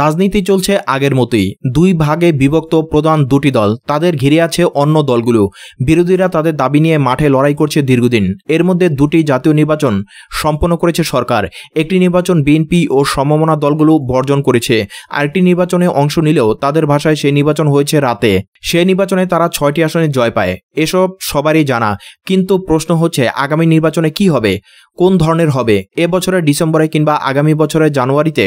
রাজনীতি চলছে আগের মতোই দুই ভাগে বিভক্ত প্রধান দুটি দল তাদের ঘিরে আছে অন্য দলগুলো বিরোধীরা তাদের দাবি নিয়ে মাঠে লড়াই করছে দীর্ঘদিন এর মধ্যে দুটি জাতীয় নির্বাচন সম্পন্ন করেছে সরকার একটি নির্বাচন বিএনপি ও সমমনা দলগুলো বর্জন করেছে আরেকটি নির্বাচনে অংশ নিলেও তাদের ভাষায় সেই নির্বাচন হয়েছে রাতে সেই নির্বাচনে তারা ছয়টি আসনে জয় পায় এসব সবারই জানা কিন্তু প্রশ্ন হচ্ছে আগামী নির্বাচনে কি হবে কোন ধরনের হবে এ বছরের ডিসেম্বরে কিংবা আগামী বছরের জানুয়ারিতে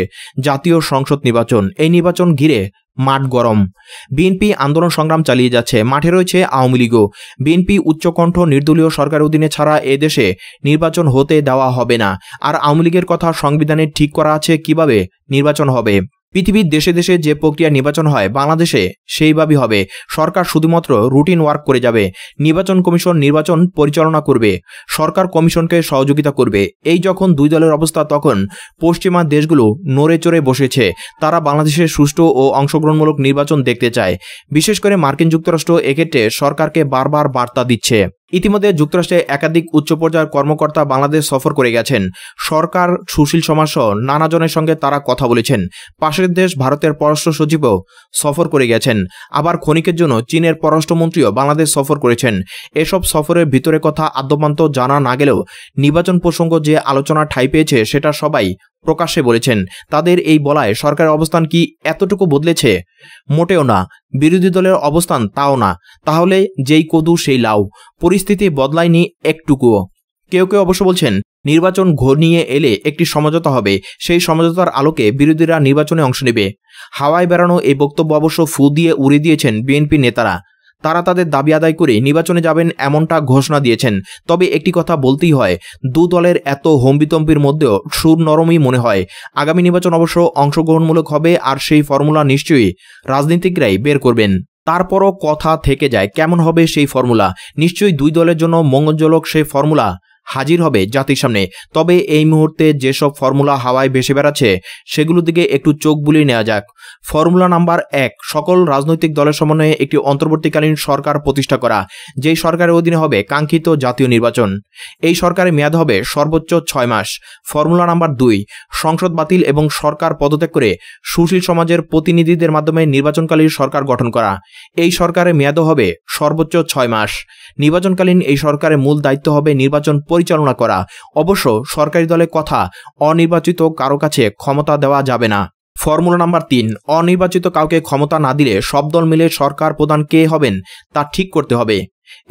জাতীয় সংসদ নির্বাচন এই নির্বাচন ঘিরে মাঠ গরম বিএনপি আন্দোলন সংগ্রাম চালিয়ে যাচ্ছে মাঠে রয়েছে আওয়ামী লীগও বিএনপি উচ্চকণ্ঠ নির্দলীয় সরকার অধীনে ছাড়া এ দেশে নির্বাচন হতে দেওয়া হবে না আর আওয়ামী লীগের কথা সংবিধানে ঠিক করা আছে কিভাবে নির্বাচন হবে পৃথিবীর দেশে দেশে যে প্রক্রিয়া নির্বাচন হয় বাংলাদেশে সেইভাবেই হবে সরকার শুধুমাত্র রুটিন ওয়ার্ক করে যাবে নির্বাচন কমিশন নির্বাচন পরিচালনা করবে সরকার কমিশনকে সহযোগিতা করবে এই যখন দুই দলের অবস্থা তখন পশ্চিমা দেশগুলো নড়ে চড়ে বসেছে তারা বাংলাদেশের সুষ্ঠু ও অংশগ্রহণমূলক নির্বাচন দেখতে চায় বিশেষ করে মার্কিন যুক্তরাষ্ট্র এক্ষেত্রে সরকারকে বারবার বার্তা দিচ্ছে ইতিমধ্যে যুক্তরাষ্ট্রে একাধিক উচ্চ পর্যায়ের কর্মকর্তা বাংলাদেশ সফর করে গেছেন সরকার সুশীল সমাজসহ নানাজনের সঙ্গে তারা কথা বলেছেন পাশের দেশ ভারতের পররাষ্ট্র সচিবও সফর করে গেছেন আবার ক্ষণিকের জন্য চীনের পররাষ্ট্রমন্ত্রীও বাংলাদেশ সফর করেছেন এসব সফরের ভিতরে কথা আদ্যপান্ত জানা না গেলেও নির্বাচন প্রসঙ্গ যে আলোচনা ঠাঁই পেয়েছে সেটা সবাই প্রকাশ্যে বলেছেন তাদের এই বলায় সরকারের অবস্থান কি এতটুকু বদলেছে মোটেও না বিরোধী দলের অবস্থান তাও না তাহলে যেই কদু সেই লাউ পরিস্থিতি বদলায়নি একটুকুও কেউ কেউ অবশ্য বলছেন নির্বাচন ঘনিয়ে এলে একটি সমঝোতা হবে সেই সমঝোতার আলোকে বিরোধীরা নির্বাচনে অংশ নেবে হাওয়ায় বেড়ানো এই বক্তব্য অবশ্য ফু দিয়ে উড়ে দিয়েছেন বিএনপি নেতারা তারা তাদের দাবি আদায় করে নির্বাচনে যাবেন এমনটা ঘোষণা দিয়েছেন তবে একটি কথা বলতেই হয় দু দলের এত হম্বিতম্বির মধ্যেও সুর নরমই মনে হয় আগামী নির্বাচন অবশ্য অংশগ্রহণমূলক হবে আর সেই ফর্মুলা নিশ্চয়ই রাজনীতিকরাই বের করবেন তারপরও কথা থেকে যায় কেমন হবে সেই ফর্মুলা নিশ্চয়ই দুই দলের জন্য মঙ্গলজনক সেই ফর্মুলা হাজির হবে জাতির সামনে তবে এই মুহূর্তে যেসব ফর্মুলা হাওয়ায় ভেসে বেড়াচ্ছে সেগুলো দিকে একটু চোখ বুলিয়ে নেওয়া যাক ফর্মুলা নাম্বার এক সকল রাজনৈতিক দলের সমন্বয়ে একটি অন্তর্বর্তীকালীন সরকার প্রতিষ্ঠা করা যেই সরকারের অধীনে হবে কাঙ্ক্ষিত জাতীয় নির্বাচন এই সরকারের মেয়াদ হবে সর্বোচ্চ ছয় মাস ফর্মুলা নাম্বার দুই সংসদ বাতিল এবং সরকার পদত্যাগ করে সুশীল সমাজের প্রতিনিধিদের মাধ্যমে নির্বাচনকালীন সরকার গঠন করা এই সরকারের মেয়াদও হবে সর্বোচ্চ ছয় মাস নির্বাচনকালীন এই সরকারের মূল দায়িত্ব হবে নির্বাচন পরিচালনা করা অবশ্য সরকারি দলের কথা অনির্বাচিত কারো কাছে ক্ষমতা দেওয়া যাবে না ফর্মুলা নাম্বার তিন অনির্বাচিত কাউকে ক্ষমতা না দিলে সব দল মিলে সরকার প্রধান কে হবেন তা ঠিক করতে হবে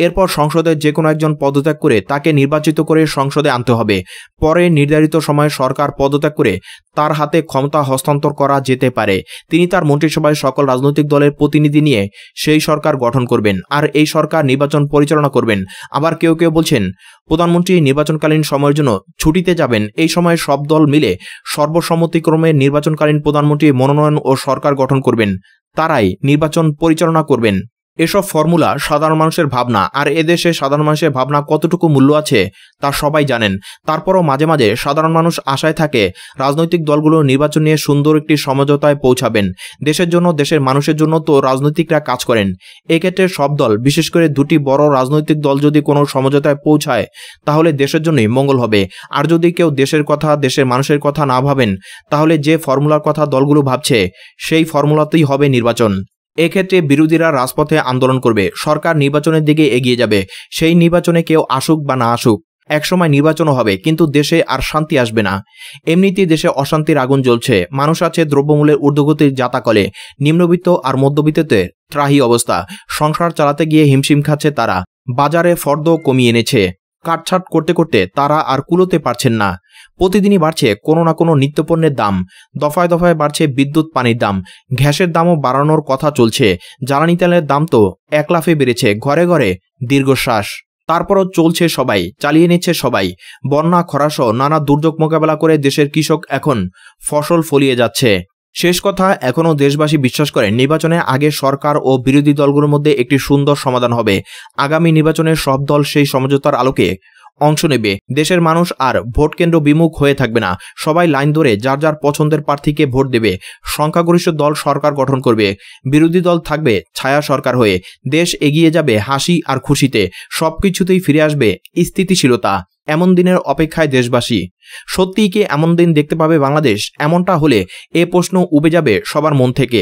এরপর সংসদের যে কোনো একজন পদত্যাগ করে তাকে নির্বাচিত করে সংসদে আনতে হবে পরে নির্ধারিত সময়ে সরকার পদত্যাগ করে তার হাতে ক্ষমতা হস্তান্তর করা যেতে পারে তিনি তার মন্ত্রিসভায় সকল রাজনৈতিক দলের প্রতিনিধি নিয়ে সেই সরকার গঠন করবেন আর এই সরকার নির্বাচন পরিচালনা করবেন আবার কেউ কেউ বলছেন প্রধানমন্ত্রী নির্বাচনকালীন সময়ের জন্য ছুটিতে যাবেন এই সময়ে সব দল মিলে সর্বসম্মতিক্রমে নির্বাচনকালীন প্রধানমন্ত্রী মনোনয়ন ও সরকার গঠন করবেন তারাই নির্বাচন পরিচালনা করবেন এসব ফর্মুলা সাধারণ মানুষের ভাবনা আর এদেশে সাধারণ মানুষের ভাবনা কতটুকু মূল্য আছে তা সবাই জানেন তারপরও মাঝে মাঝে সাধারণ মানুষ আশায় থাকে রাজনৈতিক দলগুলো নির্বাচন নিয়ে সুন্দর একটি সমঝোতায় পৌঁছাবেন দেশের জন্য দেশের মানুষের জন্য তো রাজনৈতিকরা কাজ করেন এক্ষেত্রে সব দল বিশেষ করে দুটি বড় রাজনৈতিক দল যদি কোনো সমঝোতায় পৌঁছায় তাহলে দেশের জন্যই মঙ্গল হবে আর যদি কেউ দেশের কথা দেশের মানুষের কথা না ভাবেন তাহলে যে ফর্মুলার কথা দলগুলো ভাবছে সেই ফর্মুলাতেই হবে নির্বাচন এক্ষেত্রে বিরোধীরা রাজপথে আন্দোলন করবে সরকার নির্বাচনের দিকে এগিয়ে যাবে সেই নির্বাচনে কেউ আসুক বা না আসুক একসময় নির্বাচনও হবে কিন্তু দেশে আর শান্তি আসবে না এমনিতেই দেশে অশান্তির আগুন জ্বলছে মানুষ আছে দ্রব্যমূল্যের ঊর্ধ্বগতির জাতাকলে নিম্নবিত্ত আর মধ্যবিত্ততে ত্রাহি অবস্থা সংসার চালাতে গিয়ে হিমশিম খাচ্ছে তারা বাজারে ফর্দ কমিয়ে এনেছে কাটছাট করতে করতে তারা আর কুলোতে পারছেন না প্রতিদিনই বাড়ছে কোনো না কোনো নিত্যপণ্যের দাম দফায় দফায় বাড়ছে বিদ্যুৎ পানির দাম গ্যাসের দামও বাড়ানোর কথা চলছে জ্বালানি তেলের দাম তো এক লাফে বেড়েছে ঘরে ঘরে দীর্ঘশ্বাস তারপরও চলছে সবাই চালিয়ে নিচ্ছে সবাই বন্যা খরাসহ নানা দুর্যোগ মোকাবেলা করে দেশের কৃষক এখন ফসল ফলিয়ে যাচ্ছে শেষ কথা এখনও দেশবাসী বিশ্বাস করে নির্বাচনের আগে সরকার ও বিরোধী দলগুলোর মধ্যে একটি সুন্দর সমাধান হবে আগামী নির্বাচনে সব দল সেই সমঝোতার আলোকে অংশ নেবে দেশের মানুষ আর ভোটকেন্দ্র বিমুখ হয়ে থাকবে না সবাই লাইন ধরে যার যার পছন্দের প্রার্থীকে ভোট দেবে সংখ্যাগরিষ্ঠ দল সরকার গঠন করবে বিরোধী দল থাকবে ছায়া সরকার হয়ে দেশ এগিয়ে যাবে হাসি আর খুশিতে সবকিছুতেই ফিরে আসবে স্থিতিশীলতা এমন দিনের অপেক্ষায় দেশবাসী সত্যিই কি এমন দিন দেখতে পাবে বাংলাদেশ এমনটা হলে এ প্রশ্ন উবে যাবে সবার মন থেকে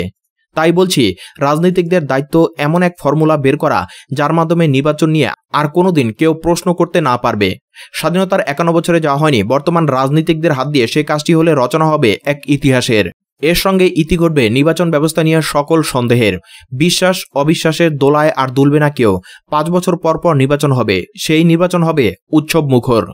তাই বলছি রাজনীতিকদের দায়িত্ব এমন এক ফর্মুলা বের করা যার মাধ্যমে নির্বাচন নিয়ে আর কোনোদিন কেউ প্রশ্ন করতে না পারবে স্বাধীনতার একান্ন বছরে যাওয়া হয়নি বর্তমান রাজনীতিকদের হাত দিয়ে সে কাজটি হলে রচনা হবে এক ইতিহাসের এর সঙ্গে ইতি ঘটবে নির্বাচন ব্যবস্থা নিয়ে সকল সন্দেহের বিশ্বাস অবিশ্বাসের দোলায় আর দুলবে না কেউ পাঁচ বছর পর পর নির্বাচন হবে সেই নির্বাচন হবে উৎসব মুখর